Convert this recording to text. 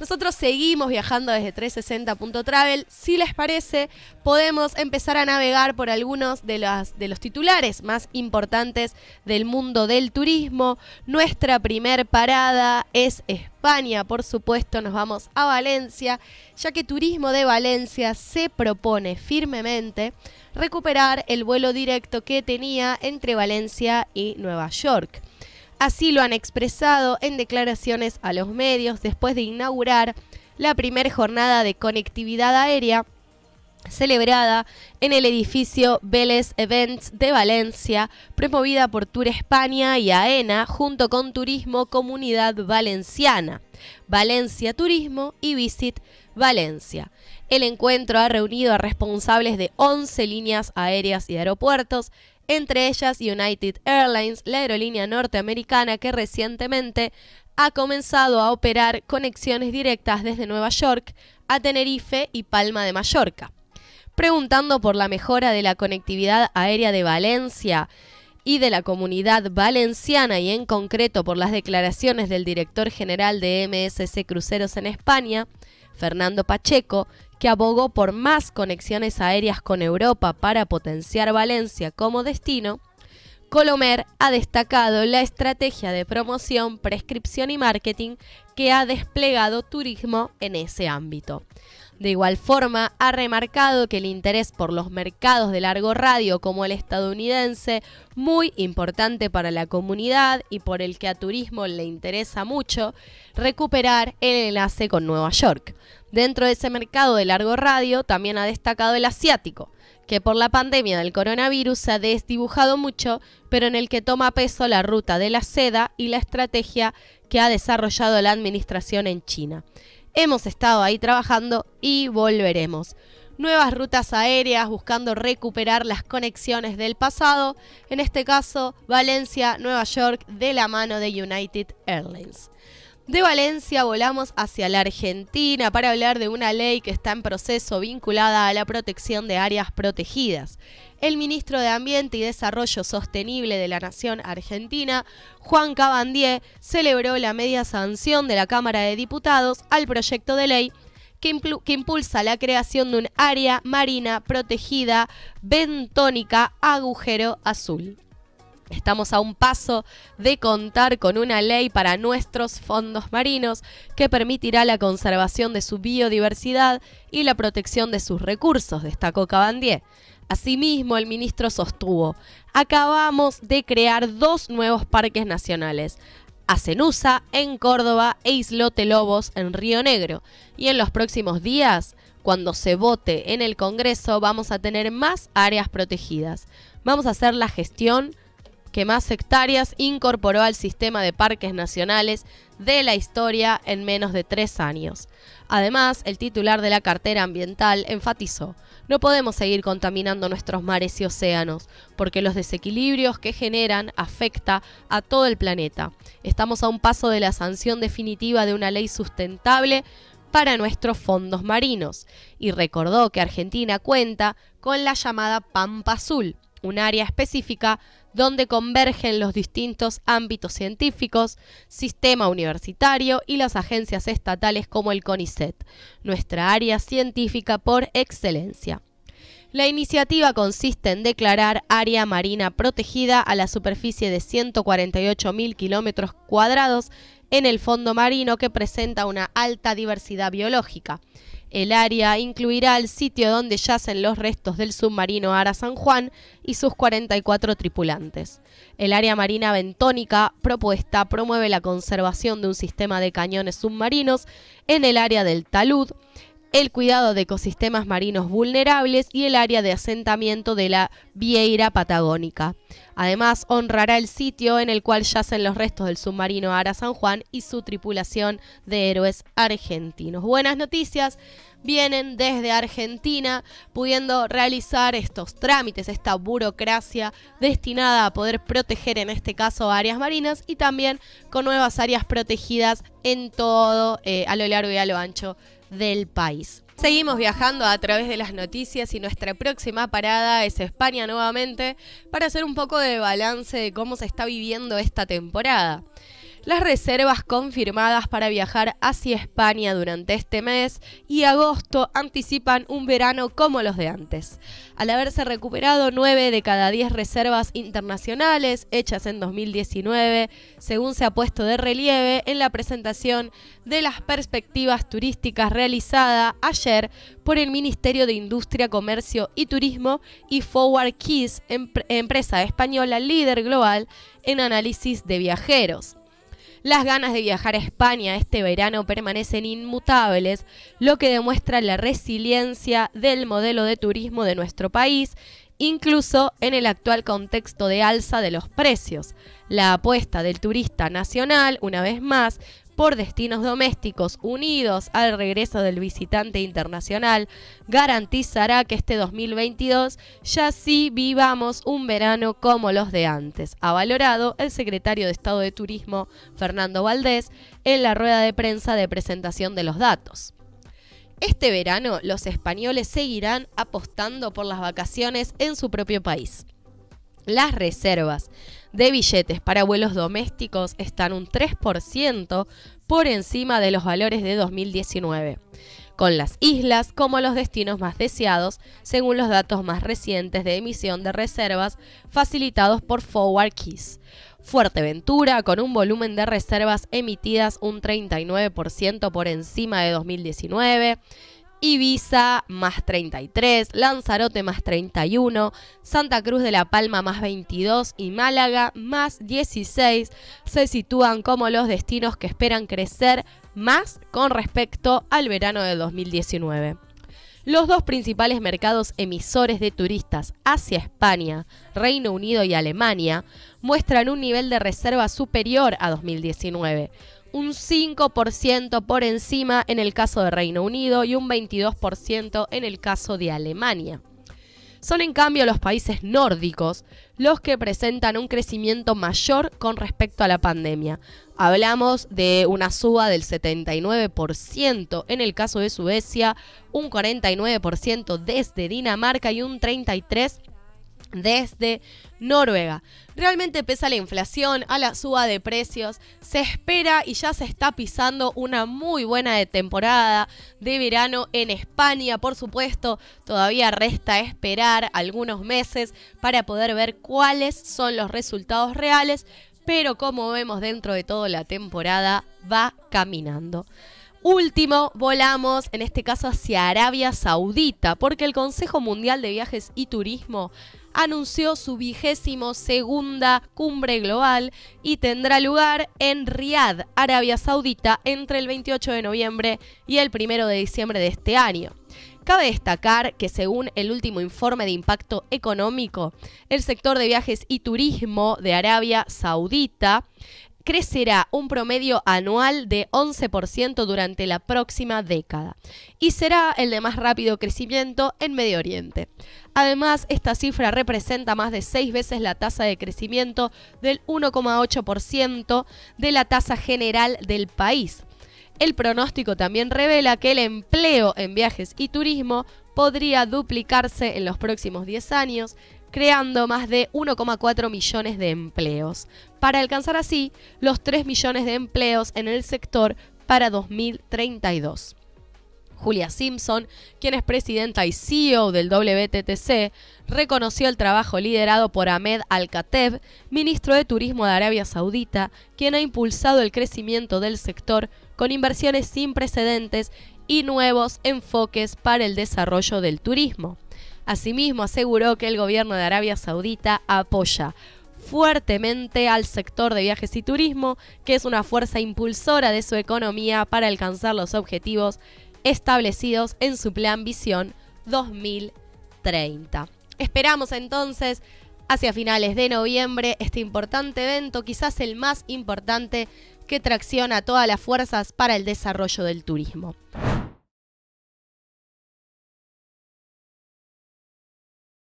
Nosotros seguimos viajando desde 360.travel. Si les parece, podemos empezar a navegar por algunos de, las, de los titulares más importantes del mundo del turismo. Nuestra primer parada es España, por supuesto, nos vamos a Valencia, ya que Turismo de Valencia se propone firmemente recuperar el vuelo directo que tenía entre Valencia y Nueva York. Así lo han expresado en declaraciones a los medios después de inaugurar la primera jornada de conectividad aérea celebrada en el edificio Vélez Events de Valencia, promovida por Tour España y AENA junto con Turismo Comunidad Valenciana, Valencia Turismo y Visit Valencia. El encuentro ha reunido a responsables de 11 líneas aéreas y aeropuertos, entre ellas United Airlines, la aerolínea norteamericana que recientemente ha comenzado a operar conexiones directas desde Nueva York a Tenerife y Palma de Mallorca. Preguntando por la mejora de la conectividad aérea de Valencia y de la comunidad valenciana y en concreto por las declaraciones del director general de MSC Cruceros en España, Fernando Pacheco, que abogó por más conexiones aéreas con Europa para potenciar Valencia como destino, Colomer ha destacado la estrategia de promoción, prescripción y marketing que ha desplegado turismo en ese ámbito. De igual forma, ha remarcado que el interés por los mercados de largo radio como el estadounidense, muy importante para la comunidad y por el que a turismo le interesa mucho, recuperar el enlace con Nueva York. Dentro de ese mercado de largo radio también ha destacado el asiático, que por la pandemia del coronavirus se ha desdibujado mucho, pero en el que toma peso la ruta de la seda y la estrategia que ha desarrollado la administración en China. Hemos estado ahí trabajando y volveremos. Nuevas rutas aéreas buscando recuperar las conexiones del pasado, en este caso Valencia, Nueva York, de la mano de United Airlines. De Valencia volamos hacia la Argentina para hablar de una ley que está en proceso vinculada a la protección de áreas protegidas. El ministro de Ambiente y Desarrollo Sostenible de la Nación Argentina, Juan Cabandier, celebró la media sanción de la Cámara de Diputados al proyecto de ley que, que impulsa la creación de un área marina protegida bentónica agujero azul. Estamos a un paso de contar con una ley para nuestros fondos marinos que permitirá la conservación de su biodiversidad y la protección de sus recursos, destacó Cabandier. Asimismo, el ministro sostuvo, acabamos de crear dos nuevos parques nacionales, Acenusa en Córdoba e Islote Lobos en Río Negro, y en los próximos días cuando se vote en el Congreso vamos a tener más áreas protegidas. Vamos a hacer la gestión que más hectáreas incorporó al sistema de parques nacionales de la historia en menos de tres años. Además, el titular de la cartera ambiental enfatizó, no podemos seguir contaminando nuestros mares y océanos, porque los desequilibrios que generan afecta a todo el planeta. Estamos a un paso de la sanción definitiva de una ley sustentable para nuestros fondos marinos y recordó que Argentina cuenta con la llamada Pampa Azul, un área específica donde convergen los distintos ámbitos científicos, sistema universitario y las agencias estatales como el CONICET, nuestra área científica por excelencia. La iniciativa consiste en declarar área marina protegida a la superficie de 148.000 kilómetros cuadrados en el fondo marino que presenta una alta diversidad biológica, el área incluirá el sitio donde yacen los restos del submarino Ara San Juan y sus 44 tripulantes. El área marina bentónica propuesta promueve la conservación de un sistema de cañones submarinos en el área del talud, el cuidado de ecosistemas marinos vulnerables y el área de asentamiento de la Vieira Patagónica. Además, honrará el sitio en el cual yacen los restos del submarino Ara San Juan y su tripulación de héroes argentinos. Buenas noticias vienen desde Argentina pudiendo realizar estos trámites, esta burocracia destinada a poder proteger en este caso áreas marinas y también con nuevas áreas protegidas en todo eh, a lo largo y a lo ancho del país. Seguimos viajando a través de las noticias y nuestra próxima parada es España nuevamente para hacer un poco de balance de cómo se está viviendo esta temporada las reservas confirmadas para viajar hacia España durante este mes y agosto anticipan un verano como los de antes. Al haberse recuperado nueve de cada 10 reservas internacionales hechas en 2019, según se ha puesto de relieve en la presentación de las perspectivas turísticas realizada ayer por el Ministerio de Industria, Comercio y Turismo y Forward Keys, empresa española líder global en análisis de viajeros. Las ganas de viajar a España este verano permanecen inmutables, lo que demuestra la resiliencia del modelo de turismo de nuestro país, incluso en el actual contexto de alza de los precios. La apuesta del turista nacional, una vez más, por destinos domésticos unidos al regreso del visitante internacional garantizará que este 2022 ya sí vivamos un verano como los de antes, ha valorado el secretario de Estado de Turismo Fernando Valdés en la rueda de prensa de presentación de los datos. Este verano los españoles seguirán apostando por las vacaciones en su propio país. Las reservas de billetes para vuelos domésticos están un 3% por encima de los valores de 2019, con las islas como los destinos más deseados, según los datos más recientes de emisión de reservas facilitados por Forward Keys. Fuerteventura, con un volumen de reservas emitidas un 39% por encima de 2019, Ibiza más 33, Lanzarote más 31, Santa Cruz de la Palma más 22 y Málaga más 16 se sitúan como los destinos que esperan crecer más con respecto al verano de 2019. Los dos principales mercados emisores de turistas hacia España, Reino Unido y Alemania muestran un nivel de reserva superior a 2019, un 5% por encima en el caso de Reino Unido y un 22% en el caso de Alemania. Son en cambio los países nórdicos los que presentan un crecimiento mayor con respecto a la pandemia. Hablamos de una suba del 79% en el caso de Suecia, un 49% desde Dinamarca y un 33% desde Noruega. Realmente pese a la inflación, a la suba de precios, se espera y ya se está pisando una muy buena temporada de verano en España, por supuesto. Todavía resta esperar algunos meses para poder ver cuáles son los resultados reales, pero como vemos dentro de toda la temporada va caminando. Último, volamos en este caso hacia Arabia Saudita, porque el Consejo Mundial de Viajes y Turismo anunció su vigésimo segunda cumbre global y tendrá lugar en Riad, Arabia Saudita, entre el 28 de noviembre y el 1 de diciembre de este año. Cabe destacar que según el último informe de impacto económico, el sector de viajes y turismo de Arabia Saudita crecerá un promedio anual de 11% durante la próxima década y será el de más rápido crecimiento en Medio Oriente. Además, esta cifra representa más de seis veces la tasa de crecimiento del 1,8% de la tasa general del país. El pronóstico también revela que el empleo en viajes y turismo podría duplicarse en los próximos 10 años, creando más de 1,4 millones de empleos, para alcanzar así los 3 millones de empleos en el sector para 2032. Julia Simpson, quien es presidenta y CEO del WTTC, reconoció el trabajo liderado por Ahmed Al-Khateb, ministro de Turismo de Arabia Saudita, quien ha impulsado el crecimiento del sector con inversiones sin precedentes y nuevos enfoques para el desarrollo del turismo. Asimismo, aseguró que el gobierno de Arabia Saudita apoya fuertemente al sector de viajes y turismo, que es una fuerza impulsora de su economía para alcanzar los objetivos establecidos en su plan Visión 2030. Esperamos entonces hacia finales de noviembre este importante evento, quizás el más importante que tracciona todas las fuerzas para el desarrollo del turismo.